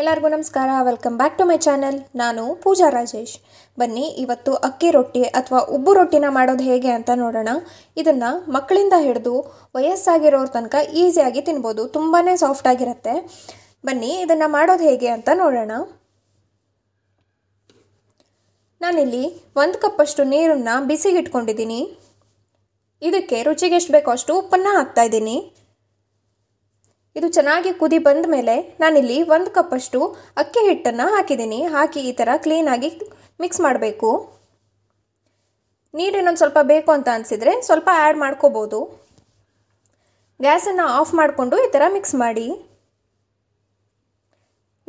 ಎಲ್ಲರಿಗೂ ನಮಸ್ಕಾರ welcome back to my channel ನಾನು ಪೂಜಾ ರಾಜೇಶ್ ಬನ್ನಿ ಇವತ್ತು ಅಕ್ಕಿ ರೊಟ್ಟಿ ಅಥವಾ ಉಬ್ಬು ರೊಟ್ಟಿನ ಮಾಡೋದು ಹೇಗೆ ಅಂತ ನೋಡೋಣ ಇದನ್ನು ಮಕ್ಕಳಿಂದ ಹಿಡಿದು ವಯಸ್ಸಾಗಿರೋರ ತನಕ ಈಸಿಯಾಗಿ ತಿನ್ಬೋದು ತುಂಬಾ ಆಗಿರುತ್ತೆ ಬನ್ನಿ ಇದನ್ನು ಮಾಡೋದು ಹೇಗೆ ಅಂತ ನೋಡೋಣ ನಾನಿಲ್ಲಿ ಒಂದು ಕಪ್ಪಷ್ಟು ನೀರನ್ನು ಬಿಸಿಗಿಟ್ಕೊಂಡಿದ್ದೀನಿ ಇದಕ್ಕೆ ರುಚಿಗೆ ಎಷ್ಟು ಬೇಕೋ ಅಷ್ಟು ಉಪ್ಪನ್ನು ಇದ್ದೀನಿ ಇದು ಚೆನ್ನಾಗಿ ಕುದಿ ಬಂದ ಮೇಲೆ ನಾನಿಲ್ಲಿ ಒಂದು ಕಪ್ಪಷ್ಟು ಅಕ್ಕಿ ಹಿಟ್ಟನ್ನು ಹಾಕಿದ್ದೀನಿ ಹಾಕಿ ಈ ಥರ ಕ್ಲೀನಾಗಿ ಮಿಕ್ಸ್ ಮಾಡಬೇಕು ನೀರು ಇನ್ನೊಂದು ಸ್ವಲ್ಪ ಬೇಕು ಅಂತ ಅನಿಸಿದರೆ ಸ್ವಲ್ಪ ಆ್ಯಡ್ ಮಾಡ್ಕೋಬೋದು ಗ್ಯಾಸನ್ನು ಆಫ್ ಮಾಡಿಕೊಂಡು ಈ ಥರ ಮಿಕ್ಸ್ ಮಾಡಿ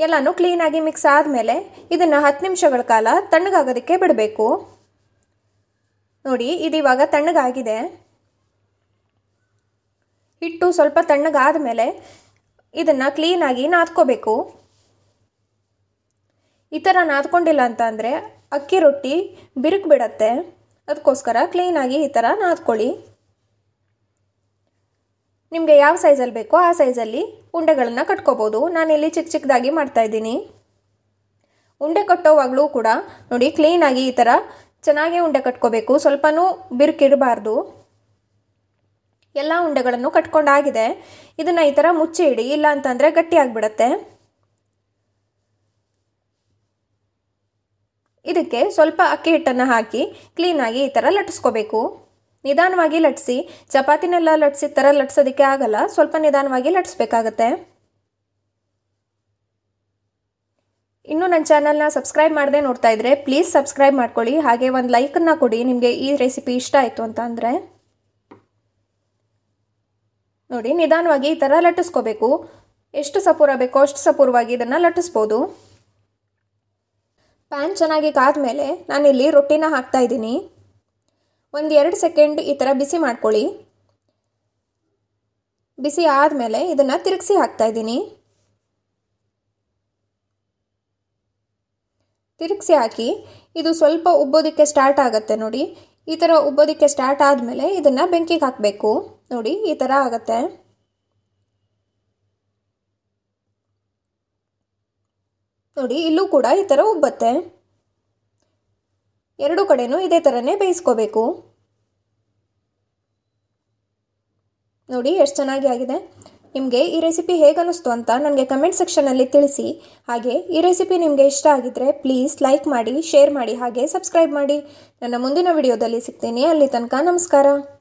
ಎಲ್ಲನೂ ಕ್ಲೀನಾಗಿ ಮಿಕ್ಸ್ ಆದಮೇಲೆ ಇದನ್ನು ಹತ್ತು ನಿಮಿಷಗಳ ಕಾಲ ತಣ್ಣಗಾಗೋದಕ್ಕೆ ಬಿಡಬೇಕು ನೋಡಿ ಇದು ಇವಾಗ ತಣ್ಣಗಾಗಿದೆ ಹಿಟ್ಟು ಸ್ವಲ್ಪ ತಣ್ಣಗಾದ ಮೇಲೆ ಇದನ್ನು ಕ್ಲೀನಾಗಿ ನಾದ್ಕೋಬೇಕು ಈ ಥರ ನಾದ್ಕೊಂಡಿಲ್ಲ ಅಂತ ಅಂದರೆ ಅಕ್ಕಿ ರೊಟ್ಟಿ ಬಿರುಕು ಬಿಡತ್ತೆ ಅದಕ್ಕೋಸ್ಕರ ಕ್ಲೀನಾಗಿ ಈ ಥರ ನಾದ್ಕೊಳ್ಳಿ ನಿಮಗೆ ಯಾವ ಸೈಜಲ್ಲಿ ಬೇಕೋ ಆ ಸೈಜಲ್ಲಿ ಉಂಡೆಗಳನ್ನು ಕಟ್ಕೋಬೋದು ನಾನಿಲ್ಲಿ ಚಿಕ್ಕ ಚಿಕ್ಕದಾಗಿ ಮಾಡ್ತಾಯಿದ್ದೀನಿ ಉಂಡೆ ಕಟ್ಟೋವಾಗಲೂ ಕೂಡ ನೋಡಿ ಕ್ಲೀನಾಗಿ ಈ ಥರ ಚೆನ್ನಾಗೇ ಉಂಡೆ ಕಟ್ಕೋಬೇಕು ಸ್ವಲ್ಪನೂ ಬಿರುಕಿರಬಾರ್ದು ಎಲ್ಲ ಉಂಡೆಗಳನ್ನು ಕಟ್ಕೊಂಡಾಗಿದೆ ಇದನ್ನು ಈ ಥರ ಮುಚ್ಚಿ ಇಡಿ ಇಲ್ಲ ಅಂತಂದರೆ ಗಟ್ಟಿಯಾಗಿಬಿಡತ್ತೆ ಇದಕ್ಕೆ ಸ್ವಲ್ಪ ಅಕ್ಕಿ ಹಿಟ್ಟನ್ನು ಹಾಕಿ ಕ್ಲೀನಾಗಿ ಈ ಥರ ಲಟ್ಟಿಸ್ಕೋಬೇಕು ನಿಧಾನವಾಗಿ ಲಟ್ಸಿ ಚಪಾತಿನೆಲ್ಲ ಲಟ್ಸಿ ಥರ ಲಟ್ಸೋದಕ್ಕೆ ಆಗಲ್ಲ ಸ್ವಲ್ಪ ನಿಧಾನವಾಗಿ ಲಟ್ಸ್ಬೇಕಾಗತ್ತೆ ಇನ್ನೂ ನನ್ನ ಚಾನಲ್ನ ಸಬ್ಸ್ಕ್ರೈಬ್ ಮಾಡದೆ ನೋಡ್ತಾ ಇದ್ರೆ ಪ್ಲೀಸ್ ಸಬ್ಸ್ಕ್ರೈಬ್ ಮಾಡ್ಕೊಳ್ಳಿ ಹಾಗೆ ಒಂದು ಲೈಕನ್ನು ಕೊಡಿ ನಿಮಗೆ ಈ ರೆಸಿಪಿ ಇಷ್ಟ ಆಯಿತು ಅಂತ ಅಂದರೆ ನೋಡಿ ನಿಧಾನವಾಗಿ ಈ ಥರ ಲಟ್ಟಿಸ್ಕೋಬೇಕು ಎಷ್ಟು ಸಪೂರ ಬೇಕೋ ಅಷ್ಟು ಸಪೂರವಾಗಿ ಇದನ್ನು ಲಟ್ಟಿಸ್ಬೋದು ಪ್ಯಾನ್ ಚೆನ್ನಾಗಿ ಕಾದ್ಮೇಲೆ ನಾನಿಲ್ಲಿ ರೊಟ್ಟಿನ ಹಾಕ್ತಾ ಇದ್ದೀನಿ ಒಂದು ಎರಡು ಸೆಕೆಂಡ್ ಈ ಥರ ಬಿಸಿ ಮಾಡ್ಕೊಳ್ಳಿ ಬಿಸಿ ಆದಮೇಲೆ ಇದನ್ನು ತಿರುಗಿಸಿ ಇದ್ದೀನಿ ತಿರುಗಿಸಿ ಹಾಕಿ ಇದು ಸ್ವಲ್ಪ ಉಬ್ಬೋದಕ್ಕೆ ಸ್ಟಾರ್ಟ್ ಆಗುತ್ತೆ ನೋಡಿ ಈ ಥರ ಉಬ್ಬೋದಕ್ಕೆ ಸ್ಟಾರ್ಟ್ ಆದಮೇಲೆ ಇದನ್ನು ಬೆಂಕಿಗೆ ಹಾಕಬೇಕು ನೋಡಿ ಈ ಥರ ಆಗುತ್ತೆ ನೋಡಿ ಇಲ್ಲೂ ಕೂಡ ಈ ಥರ ಉಬ್ಬತ್ತೆ ಎರಡು ಕಡೆನೂ ಇದೇ ಥರನೇ ಬೇಯಿಸ್ಕೋಬೇಕು ನೋಡಿ ಎಷ್ಟು ಚೆನ್ನಾಗಿ ಆಗಿದೆ ನಿಮಗೆ ಈ ರೆಸಿಪಿ ಹೇಗನ್ನಿಸ್ತು ಅಂತ ನನಗೆ ಕಮೆಂಟ್ ಸೆಕ್ಷನಲ್ಲಿ ತಿಳಿಸಿ ಹಾಗೆ ಈ ರೆಸಿಪಿ ನಿಮಗೆ ಇಷ್ಟ ಆಗಿದ್ದರೆ ಪ್ಲೀಸ್ ಲೈಕ್ ಮಾಡಿ ಶೇರ್ ಮಾಡಿ ಹಾಗೆ ಸಬ್ಸ್ಕ್ರೈಬ್ ಮಾಡಿ ನನ್ನ ಮುಂದಿನ ವಿಡಿಯೋದಲ್ಲಿ ಸಿಗ್ತೀನಿ ಅಲ್ಲಿ ತನಕ ನಮಸ್ಕಾರ